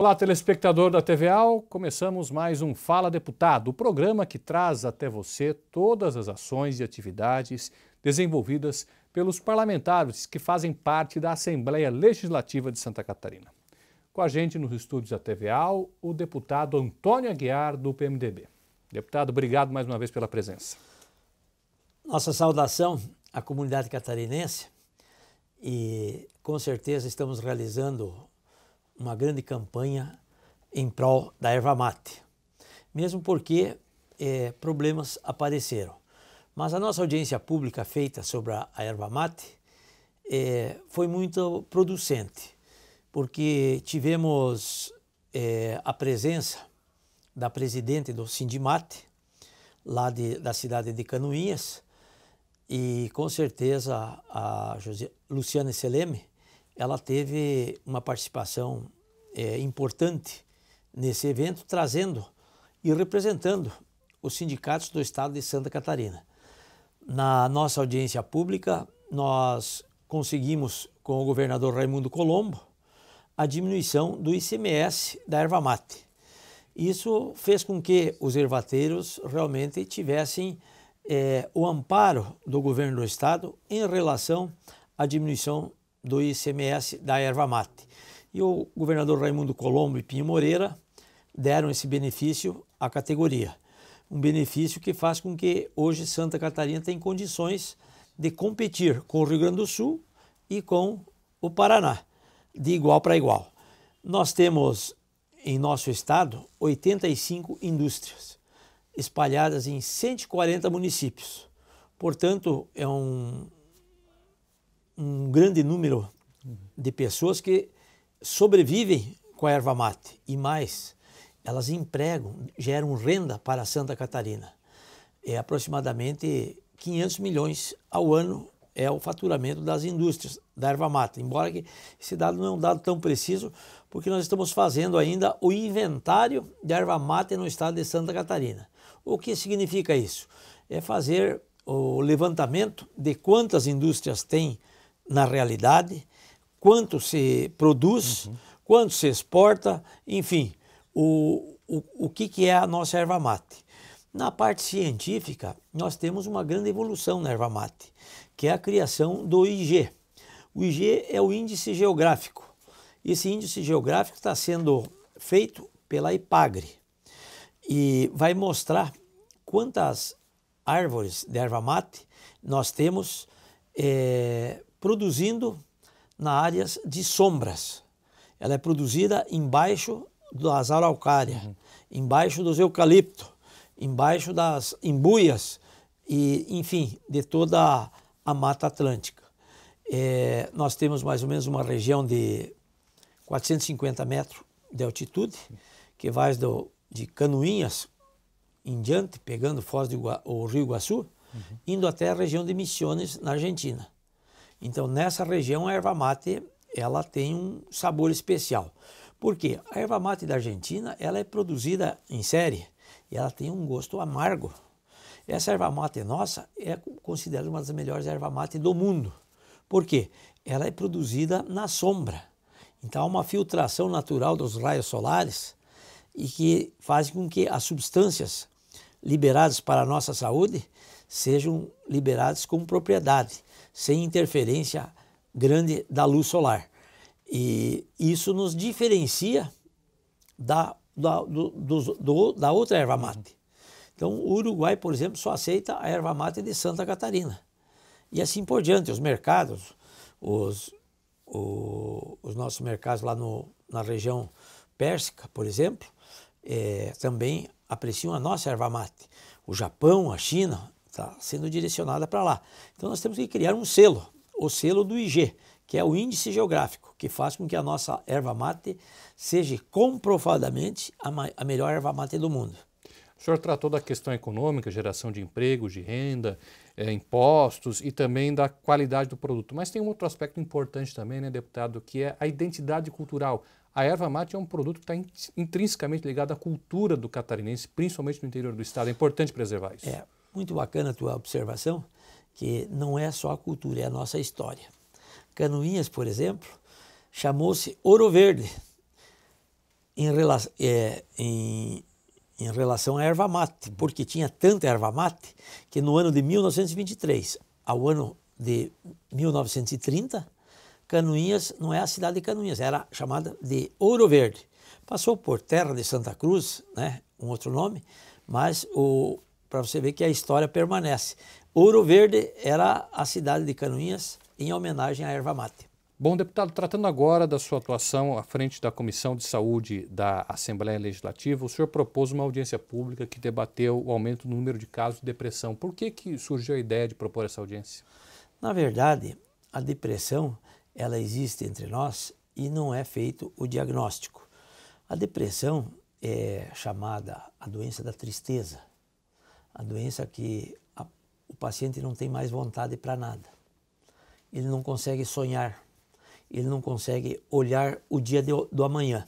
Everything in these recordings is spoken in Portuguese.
Olá, telespectador da TV Al. Começamos mais um Fala Deputado, o programa que traz até você todas as ações e atividades desenvolvidas pelos parlamentares que fazem parte da Assembleia Legislativa de Santa Catarina. Com a gente nos estúdios da TV Al, o deputado Antônio Aguiar, do PMDB. Deputado, obrigado mais uma vez pela presença. Nossa saudação à comunidade catarinense e com certeza estamos realizando uma grande campanha em prol da erva mate, mesmo porque é, problemas apareceram. Mas a nossa audiência pública feita sobre a erva mate é, foi muito producente, porque tivemos é, a presença da presidente do Sindimate, lá de, da cidade de Canoinhas, e com certeza a José, Luciana Seleme, ela teve uma participação é, importante nesse evento, trazendo e representando os sindicatos do estado de Santa Catarina. Na nossa audiência pública, nós conseguimos, com o governador Raimundo Colombo, a diminuição do ICMS da erva mate. Isso fez com que os ervateiros realmente tivessem é, o amparo do governo do estado em relação à diminuição do ICMS da erva mate. E o governador Raimundo Colombo e Pinho Moreira deram esse benefício à categoria. Um benefício que faz com que hoje Santa Catarina tenha condições de competir com o Rio Grande do Sul e com o Paraná, de igual para igual. Nós temos em nosso estado 85 indústrias espalhadas em 140 municípios. Portanto, é um, um grande número de pessoas que sobrevivem com a erva mate e mais, elas empregam, geram renda para Santa Catarina. É aproximadamente 500 milhões ao ano é o faturamento das indústrias da erva mate, embora que esse dado não é um dado tão preciso, porque nós estamos fazendo ainda o inventário de erva mate no estado de Santa Catarina. O que significa isso? É fazer o levantamento de quantas indústrias tem na realidade, quanto se produz, uhum. quanto se exporta, enfim, o, o, o que, que é a nossa erva mate. Na parte científica, nós temos uma grande evolução na erva mate, que é a criação do IG. O IG é o índice geográfico. Esse índice geográfico está sendo feito pela IPAGRE e vai mostrar quantas árvores de erva mate nós temos é, produzindo na áreas de sombras. Ela é produzida embaixo das araucárias, uhum. embaixo dos eucalipto, embaixo das imbuias e, enfim, de toda a Mata Atlântica. É, nós temos mais ou menos uma região de 450 metros de altitude, que vai do, de Canoinhas em diante, pegando Foz do o Rio Iguaçu, uhum. indo até a região de Misiones, na Argentina. Então, nessa região, a erva mate ela tem um sabor especial. Por quê? A erva mate da Argentina ela é produzida em série e ela tem um gosto amargo. Essa erva mate nossa é considerada uma das melhores erva mate do mundo. Por quê? Ela é produzida na sombra. Então, há uma filtração natural dos raios solares e que faz com que as substâncias liberadas para a nossa saúde sejam liberadas com propriedade sem interferência grande da luz solar. E isso nos diferencia da, da, do, do, do, da outra erva mate. Então, o Uruguai, por exemplo, só aceita a erva mate de Santa Catarina. E assim por diante, os mercados, os, o, os nossos mercados lá no, na região pérsica, por exemplo, é, também apreciam a nossa erva mate. O Japão, a China, está sendo direcionada para lá. Então nós temos que criar um selo, o selo do IG, que é o índice geográfico, que faz com que a nossa erva mate seja comprovadamente a, a melhor erva mate do mundo. O senhor tratou da questão econômica, geração de emprego, de renda, é, impostos e também da qualidade do produto. Mas tem um outro aspecto importante também, né, deputado, que é a identidade cultural. A erva mate é um produto que está intrinsecamente ligado à cultura do catarinense, principalmente no interior do estado. É importante preservar isso. É, muito bacana a tua observação, que não é só a cultura, é a nossa história. Canoinhas, por exemplo, chamou-se Ouro Verde em, rela é, em, em relação à erva mate, porque tinha tanta erva mate que no ano de 1923 ao ano de 1930, Canoinhas não é a cidade de Canoinhas, era chamada de Ouro Verde. Passou por Terra de Santa Cruz, né, um outro nome, mas o, para você ver que a história permanece. Ouro Verde era a cidade de Canoinhas em homenagem à erva mate. Bom, deputado, tratando agora da sua atuação à frente da Comissão de Saúde da Assembleia Legislativa, o senhor propôs uma audiência pública que debateu o aumento do número de casos de depressão. Por que, que surgiu a ideia de propor essa audiência? Na verdade, a depressão ela existe entre nós e não é feito o diagnóstico. A depressão é chamada a doença da tristeza a doença que a, o paciente não tem mais vontade para nada. Ele não consegue sonhar, ele não consegue olhar o dia de, do amanhã.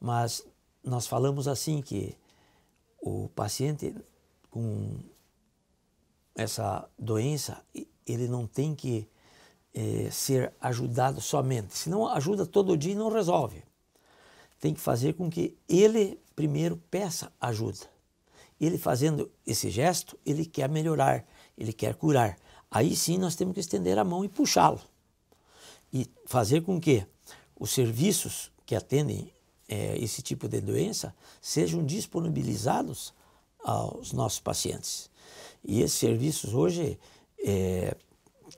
Mas nós falamos assim que o paciente com essa doença, ele não tem que é, ser ajudado somente. Senão ajuda todo dia e não resolve. Tem que fazer com que ele primeiro peça ajuda ele fazendo esse gesto, ele quer melhorar, ele quer curar. Aí sim nós temos que estender a mão e puxá-lo. E fazer com que os serviços que atendem é, esse tipo de doença sejam disponibilizados aos nossos pacientes. E esses serviços hoje, é,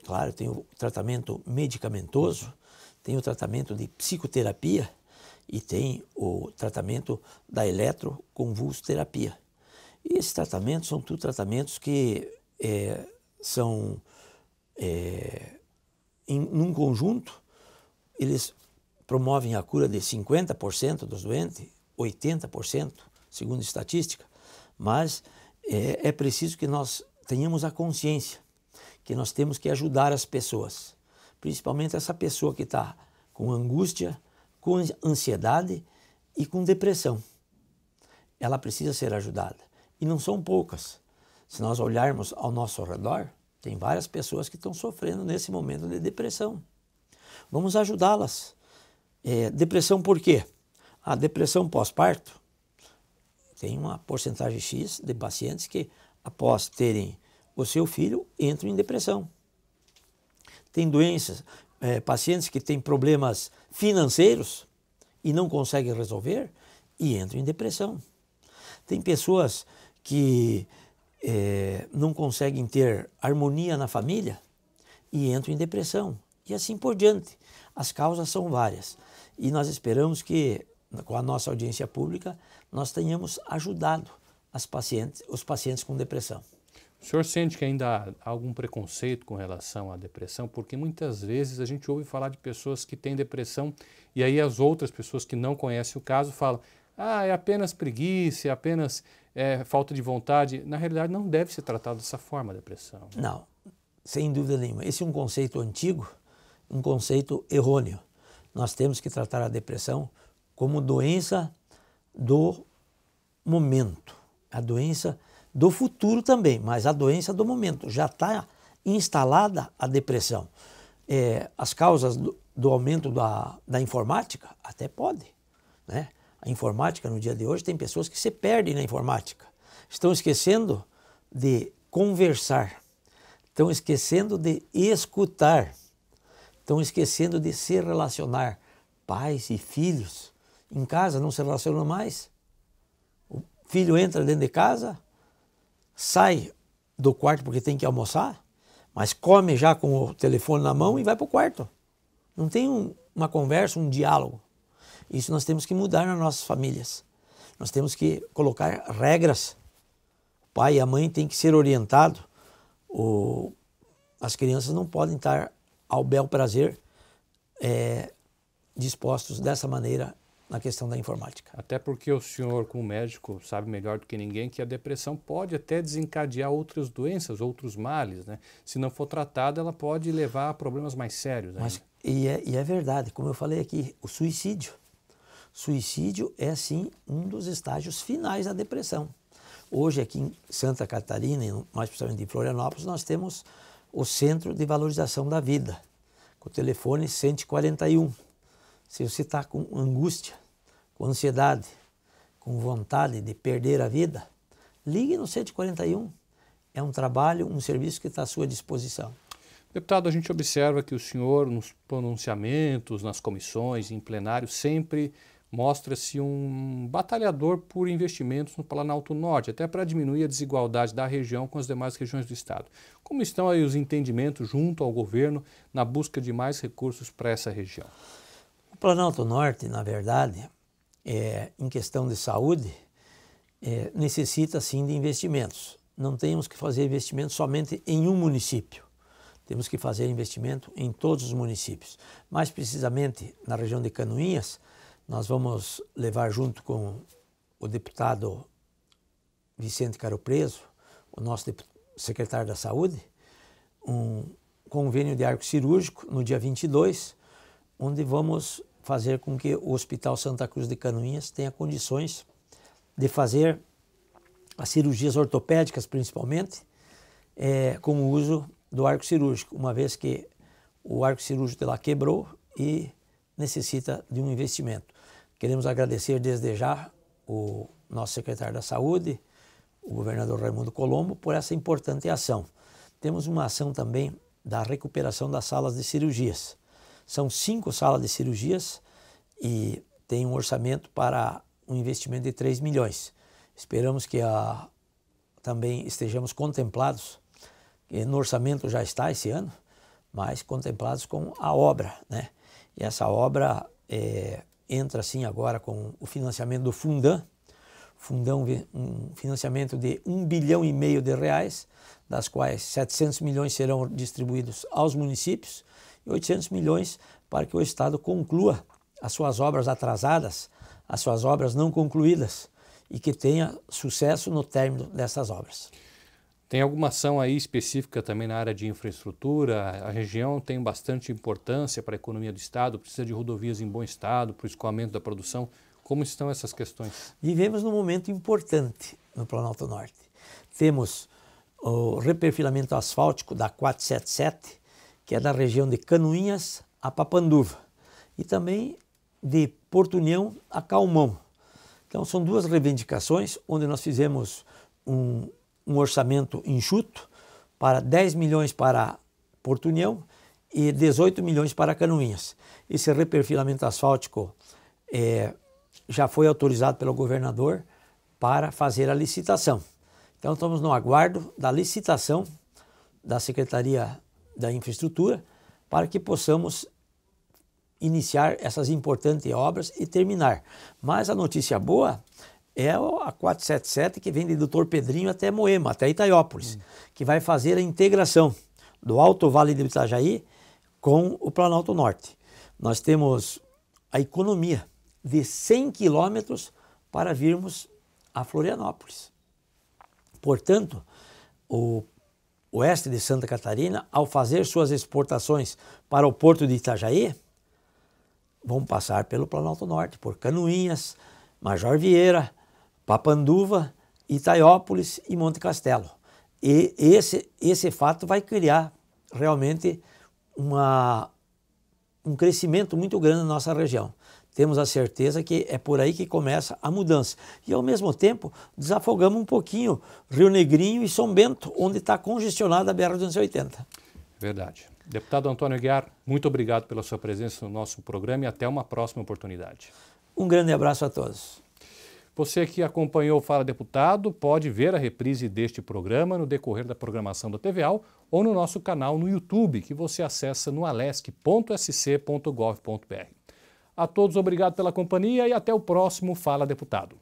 claro, tem o tratamento medicamentoso, tem o tratamento de psicoterapia e tem o tratamento da eletroconvulsoterapia. E esses tratamentos são tudo tratamentos que é, são, é, em, num conjunto, eles promovem a cura de 50% dos doentes, 80%, segundo estatística, mas é, é preciso que nós tenhamos a consciência que nós temos que ajudar as pessoas, principalmente essa pessoa que está com angústia, com ansiedade e com depressão. Ela precisa ser ajudada. E não são poucas. Se nós olharmos ao nosso redor, tem várias pessoas que estão sofrendo nesse momento de depressão. Vamos ajudá-las. É, depressão por quê? A depressão pós-parto tem uma porcentagem X de pacientes que, após terem o seu filho, entram em depressão. Tem doenças, é, pacientes que têm problemas financeiros e não conseguem resolver e entram em depressão. Tem pessoas que é, não conseguem ter harmonia na família e entram em depressão e assim por diante. As causas são várias e nós esperamos que com a nossa audiência pública nós tenhamos ajudado as pacientes, os pacientes com depressão. O senhor sente que ainda há algum preconceito com relação à depressão? Porque muitas vezes a gente ouve falar de pessoas que têm depressão e aí as outras pessoas que não conhecem o caso falam: ah, é apenas preguiça, é apenas é, falta de vontade, na realidade não deve ser tratado dessa forma a depressão. Não, sem dúvida nenhuma. Esse é um conceito antigo, um conceito errôneo. Nós temos que tratar a depressão como doença do momento, a doença do futuro também, mas a doença do momento. Já está instalada a depressão. É, as causas do, do aumento da, da informática até pode, né? informática, no dia de hoje, tem pessoas que se perdem na informática. Estão esquecendo de conversar, estão esquecendo de escutar, estão esquecendo de se relacionar. Pais e filhos em casa não se relacionam mais. O filho entra dentro de casa, sai do quarto porque tem que almoçar, mas come já com o telefone na mão e vai para o quarto. Não tem um, uma conversa, um diálogo. Isso nós temos que mudar nas nossas famílias. Nós temos que colocar regras. O pai e a mãe têm que ser orientados. As crianças não podem estar ao bel prazer é, dispostos dessa maneira na questão da informática. Até porque o senhor, como médico, sabe melhor do que ninguém que a depressão pode até desencadear outras doenças, outros males, né? Se não for tratada, ela pode levar a problemas mais sérios. Né? Mas, e é, e é verdade, como eu falei aqui, o suicídio. Suicídio é, sim, um dos estágios finais da depressão. Hoje, aqui em Santa Catarina, e mais precisamente em Florianópolis, nós temos o Centro de Valorização da Vida, com o telefone 141. Se você está com angústia, com ansiedade, com vontade de perder a vida, ligue no 141. É um trabalho, um serviço que está à sua disposição. Deputado, a gente observa que o senhor, nos pronunciamentos, nas comissões, em plenário, sempre mostra-se um batalhador por investimentos no Planalto Norte, até para diminuir a desigualdade da região com as demais regiões do Estado. Como estão aí os entendimentos junto ao governo na busca de mais recursos para essa região? O Planalto Norte, na verdade, é, em questão de saúde, é, necessita sim de investimentos. Não temos que fazer investimento somente em um município. Temos que fazer investimento em todos os municípios. Mais precisamente na região de Canoinhas, nós vamos levar junto com o deputado Vicente Caro Preso, o nosso secretário da Saúde, um convênio de arco cirúrgico no dia 22, onde vamos fazer com que o Hospital Santa Cruz de Canoinhas tenha condições de fazer as cirurgias ortopédicas, principalmente, é, com o uso do arco cirúrgico, uma vez que o arco cirúrgico de lá quebrou e necessita de um investimento. Queremos agradecer desde já o nosso secretário da Saúde, o governador Raimundo Colombo, por essa importante ação. Temos uma ação também da recuperação das salas de cirurgias. São cinco salas de cirurgias e tem um orçamento para um investimento de 3 milhões. Esperamos que a, também estejamos contemplados, no orçamento já está esse ano, mas contemplados com a obra. Né? E essa obra é, entra sim agora com o financiamento do Fundam, Fundão, um financiamento de um bilhão e meio de reais, das quais 700 milhões serão distribuídos aos municípios e 800 milhões para que o Estado conclua as suas obras atrasadas, as suas obras não concluídas e que tenha sucesso no término dessas obras. Tem alguma ação aí específica também na área de infraestrutura? A região tem bastante importância para a economia do Estado, precisa de rodovias em bom estado, para o escoamento da produção. Como estão essas questões? Vivemos num momento importante no Planalto Norte. Temos o reperfilamento asfáltico da 477, que é da região de Canoinhas a Papanduva, e também de Porto União a Calmão. Então, são duas reivindicações onde nós fizemos um um orçamento enxuto para 10 milhões para Porto União e 18 milhões para Canoinhas. Esse reperfilamento asfáltico é, já foi autorizado pelo governador para fazer a licitação. Então estamos no aguardo da licitação da Secretaria da Infraestrutura para que possamos iniciar essas importantes obras e terminar. Mas a notícia boa é a 477 que vem de Doutor Pedrinho até Moema, até Itaiópolis, hum. que vai fazer a integração do Alto Vale de Itajaí com o Planalto Norte. Nós temos a economia de 100 quilômetros para virmos a Florianópolis. Portanto, o oeste de Santa Catarina, ao fazer suas exportações para o porto de Itajaí, vão passar pelo Planalto Norte, por Canoinhas, Major Vieira, Papanduva, Itaiópolis e Monte Castelo. E esse, esse fato vai criar realmente uma, um crescimento muito grande na nossa região. Temos a certeza que é por aí que começa a mudança. E ao mesmo tempo, desafogamos um pouquinho Rio Negrinho e São Bento, onde está congestionada a BR-280. Verdade. Deputado Antônio Aguiar, muito obrigado pela sua presença no nosso programa e até uma próxima oportunidade. Um grande abraço a todos. Você que acompanhou o Fala Deputado pode ver a reprise deste programa no decorrer da programação da TVAL ou no nosso canal no YouTube, que você acessa no alesc.sc.gov.br. A todos, obrigado pela companhia e até o próximo Fala Deputado.